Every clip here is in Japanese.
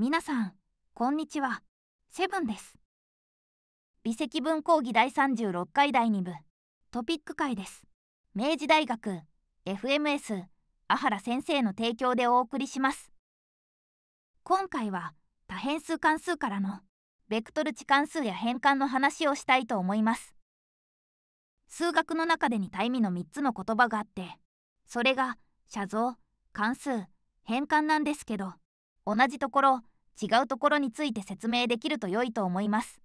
皆さんこんにちはセブンです微積分講義第36回第2部トピック会です明治大学 FMS 阿原先生の提供でお送りします今回は多変数関数からのベクトル値関数や変換の話をしたいと思います数学の中で似た意味の3つの言葉があってそれが写像関数変換なんですけど同じところ違うところについて説明できると良いと思います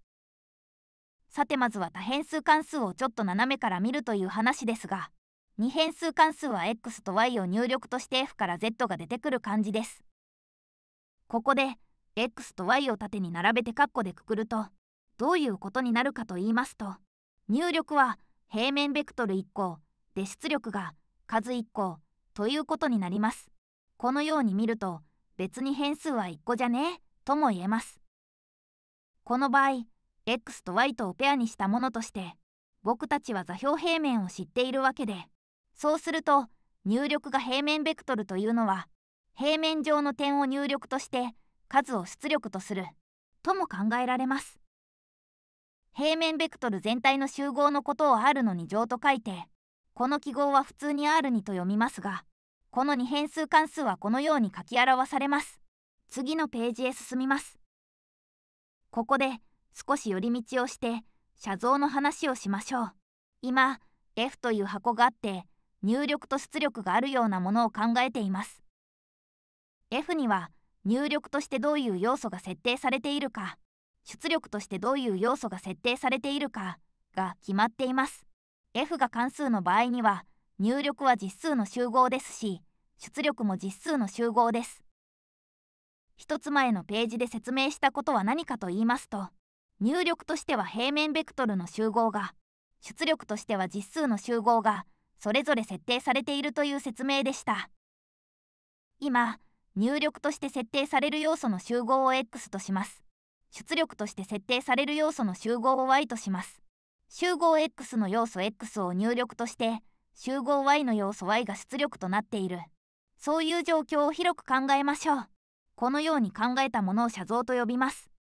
さてまずは多変数関数をちょっと斜めから見るという話ですが2変数関数は x と y を入力として f から z が出てくる感じですここで x と y を縦に並べてカッコでくくるとどういうことになるかと言いますと入力は平面ベクトル1項で出力が数1項ということになりますこのように見ると別に変数は1個じゃねえとも言えます。この場合 x と y とをペアにしたものとして僕たちは座標平面を知っているわけでそうすると入力が平面ベクトルというのは平面上の点を入力として数を出力とするとも考えられます。平面ベクトル全体の集合のことを R の2乗と書いてこの記号は普通に R にと読みますがこの2変数関数はこのように書き表されます。次のページへ進みます。ここで少し寄り道をして写像の話をしましょう。今 F という箱があって入力と出力があるようなものを考えています。F には入力としてどういう要素が設定されているか出力としてどういう要素が設定されているかが決まっています。F が関数の場合には入力は実数の集合ですし出力も実数の集合です1つ前のページで説明したことは何かと言いますと入力としては平面ベクトルの集合が出力としては実数の集合がそれぞれ設定されているという説明でした今入力として設定される要素の集合を X とします出力として設定される要素の集合を Y とします集合 X の要素 X を入力として集合 Y の要素 Y が出力となっているそういう状況を広く考えましょうこのように考えたものを写像と呼びます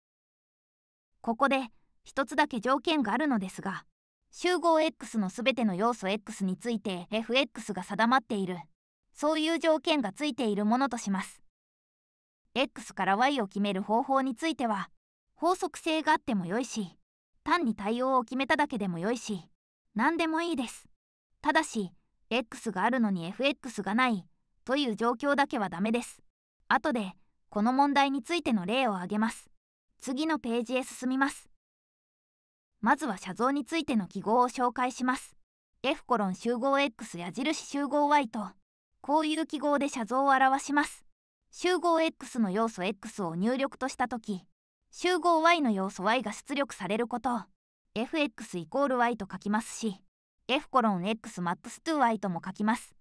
ここで一つだけ条件があるのですが集合 X のすべての要素 X について fx が定まっているそういう条件がついているものとします x から y を決める方法については法則性があっても良いし単に対応を決めただけでも良いし何でもいいですただし x があるのに fx がないという状況だけはダメです後でこの問題についての例を挙げます次のページへ進みますまずは写像についての記号を紹介します f コロン集合 x 矢印集合 y とこういう記号で写像を表します集合 x の要素 x を入力とした時集合 y の要素 y が出力されることを fx=y と書きますし f コロン xmax2i マとも書きます。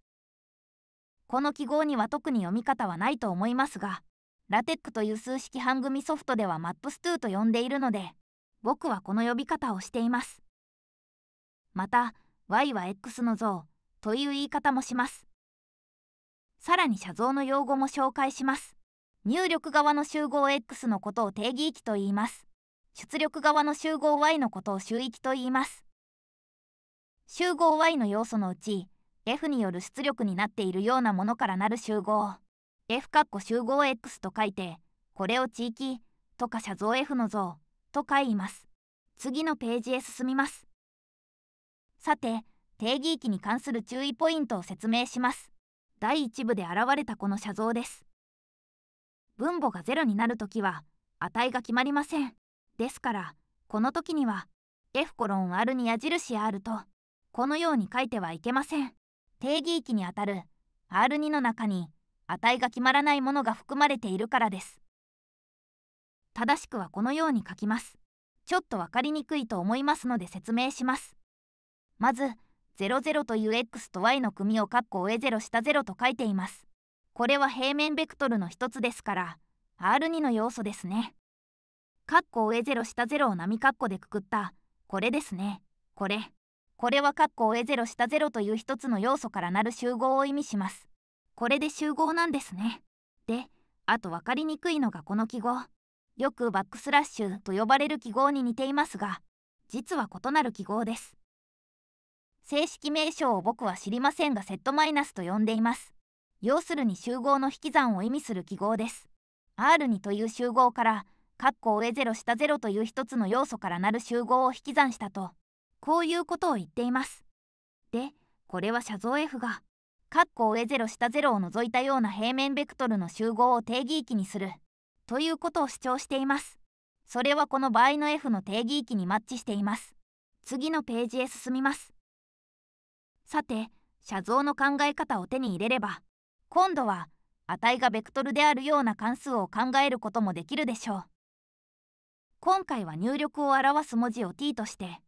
この記号には特に読み方はないと思いますが、ラテックという数式半組ソフトでは maps2 と呼んでいるので、僕はこの呼び方をしています。また、y は x の像という言い方もします。さらに写像の用語も紹介します。入力側の集合 x のことを定義域と言います。出力側の集合 y のことを周域と言います。集合 Y の要素のうち F による出力になっているようなものからなる集合 F 括弧集合 X と書いてこれを地域とか写像 F の像と書います次のページへ進みますさて定義域に関する注意ポイントを説明します第1部で現れたこの写像です分母が0になるときは値が決まりませんですからこの時には F コロン R に矢印 R とこのように書いてはいけません定義域にあたる R2 の中に値が決まらないものが含まれているからです正しくはこのように書きますちょっと分かりにくいと思いますので説明しますまず00という x と y の組を括弧上0下0と書いていますこれは平面ベクトルの一つですから R2 の要素ですね括弧上0下0を波括弧でくくったこれですねこれこれは括弧 A0 下0という一つの要素からなる集合を意味します。これで集合なんですね。で、あと分かりにくいのがこの記号。よくバックスラッシュと呼ばれる記号に似ていますが、実は異なる記号です。正式名称を僕は知りませんがセットマイナスと呼んでいます。要するに集合の引き算を意味する記号です。R2 という集合から、括弧上0下0という一つの要素からなる集合を引き算したと、こういうことを言っています。で、これは写像 F が、括弧上0下0を除いたような平面ベクトルの集合を定義域にする、ということを主張しています。それはこの場合の F の定義域にマッチしています。次のページへ進みます。さて、写像の考え方を手に入れれば、今度は値がベクトルであるような関数を考えることもできるでしょう。今回は入力を表す文字を t として、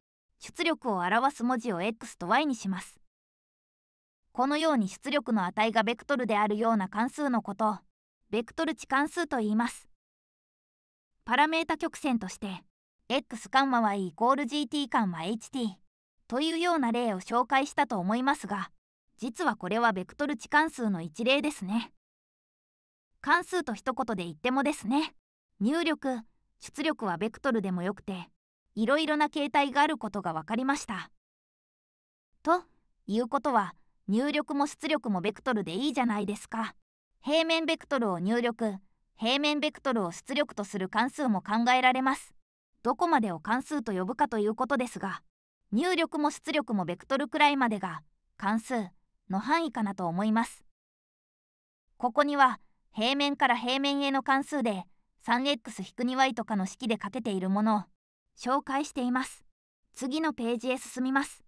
出力を表す文字を x と y にします。このように出力の値がベクトルであるような関数のことをベクトル値関数と言います。パラメータ曲線として x ンマ y イコール gt 緩は ht というような例を紹介したと思いますが実はこれはベクトル値関数の一例ですね。関数と一言で言ってもですね入力出力はベクトルでもよくていろいろな形態があることが分かりました。ということは入力も出力もベクトルでいいじゃないですか。平面ベクトルを入力平面ベクトルを出力とする関数も考えられます。どこまでを関数と呼ぶかということですが入力も出力もベクトルくらいまでが関数の範囲かなと思います。ここには平面から平面への関数で 3x-2y とかの式で書けているものを紹介しています次のページへ進みます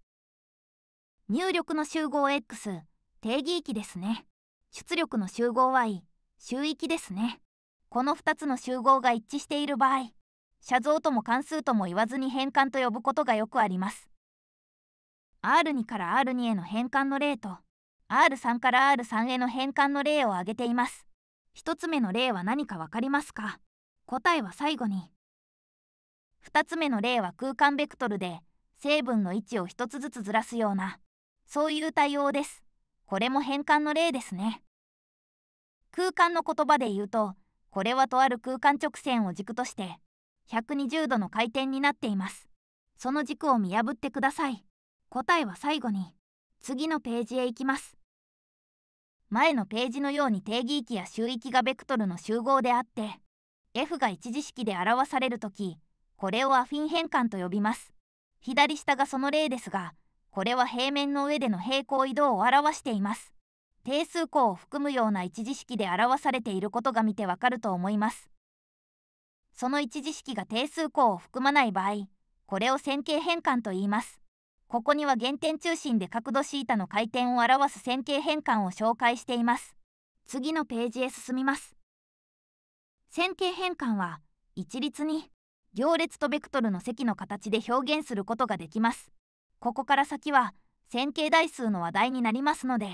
入力の集合 X 定義域ですね出力の集合 Y 周域ですねこの2つの集合が一致している場合写像とも関数とも言わずに変換と呼ぶことがよくあります R2 から R2 への変換の例と R3 から R3 への変換の例を挙げています1つ目の例は何かわかりますか答えは最後に2つ目の例は空間ベクトルで成分の位置を1つずつずらすようなそういう対応ですこれも変換の例ですね空間の言葉で言うとこれはとある空間直線を軸として120度の回転になっていますその軸を見破ってください答えは最後に次のページへ行きます前のページのように定義域や周域がベクトルの集合であって F が一次式で表される時これをアフィン変換と呼びます左下がその例ですがこれは平面の上での平行移動を表しています定数項を含むような一次式で表されていることが見てわかると思いますその一次式が定数項を含まない場合これを線形変換と言いますここには原点中心で角度シータの回転を表す線形変換を紹介しています次のページへ進みます線形変換は一律に行列とベクトルの積の形で表現することができます。ここから先は線形代数の話題になりますので、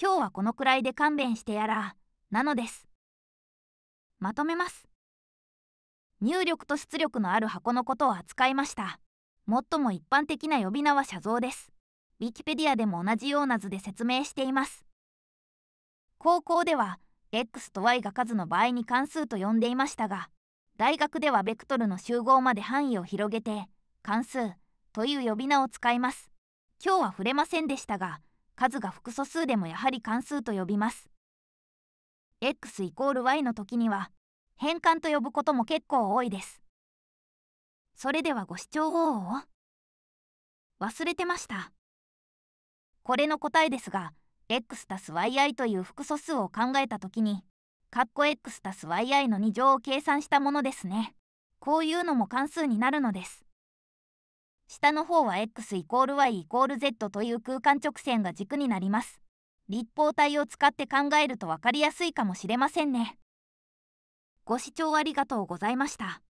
今日はこのくらいで勘弁してやら、なのです。まとめます。入力と出力のある箱のことを扱いました。最も一般的な呼び名は写像です。ウィキペディアでも同じような図で説明しています。高校では X と Y が数の場合に関数と呼んでいましたが大学ではベクトルの集合まで範囲を広げて関数という呼び名を使います。今日は触れませんでしたが数が複素数でもやはり関数と呼びます。x y の時には変換と呼ぶことも結構多いです。それではご視聴方を忘れてました。これの答えですが x+yi という複素数を考えた時にかっこ x たす yi の2乗を計算したものですね。こういうのも関数になるのです。下の方は x イコール y イコール z という空間直線が軸になります。立方体を使って考えると分かりやすいかもしれませんね。ご視聴ありがとうございました。